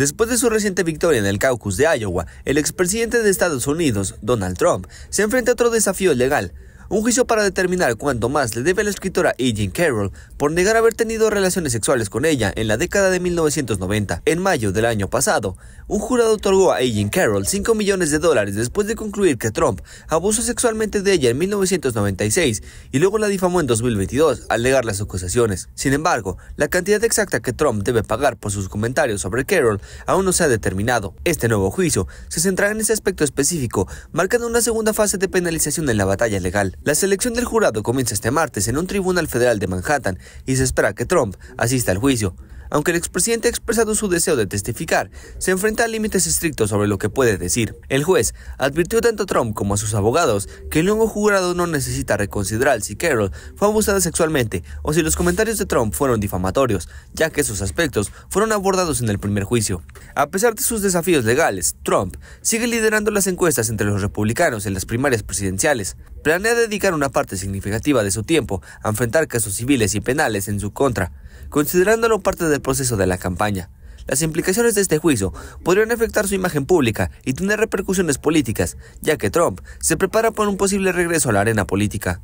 Después de su reciente victoria en el caucus de Iowa, el expresidente de Estados Unidos, Donald Trump, se enfrenta a otro desafío legal, un juicio para determinar cuánto más le debe a la escritora E. Carroll por negar haber tenido relaciones sexuales con ella en la década de 1990. En mayo del año pasado, un jurado otorgó a E. Carroll 5 millones de dólares después de concluir que Trump abusó sexualmente de ella en 1996 y luego la difamó en 2022 al negar las acusaciones. Sin embargo, la cantidad exacta que Trump debe pagar por sus comentarios sobre Carroll aún no se ha determinado. Este nuevo juicio se centrará en ese aspecto específico, marcando una segunda fase de penalización en la batalla legal. La selección del jurado comienza este martes en un tribunal federal de Manhattan y se espera que Trump asista al juicio. Aunque el expresidente ha expresado su deseo de testificar, se enfrenta a límites estrictos sobre lo que puede decir. El juez advirtió tanto a Trump como a sus abogados que el nuevo jurado no necesita reconsiderar si Carroll fue abusada sexualmente o si los comentarios de Trump fueron difamatorios, ya que esos aspectos fueron abordados en el primer juicio. A pesar de sus desafíos legales, Trump sigue liderando las encuestas entre los republicanos en las primarias presidenciales planea dedicar una parte significativa de su tiempo a enfrentar casos civiles y penales en su contra, considerándolo parte del proceso de la campaña. Las implicaciones de este juicio podrían afectar su imagen pública y tener repercusiones políticas, ya que Trump se prepara por un posible regreso a la arena política.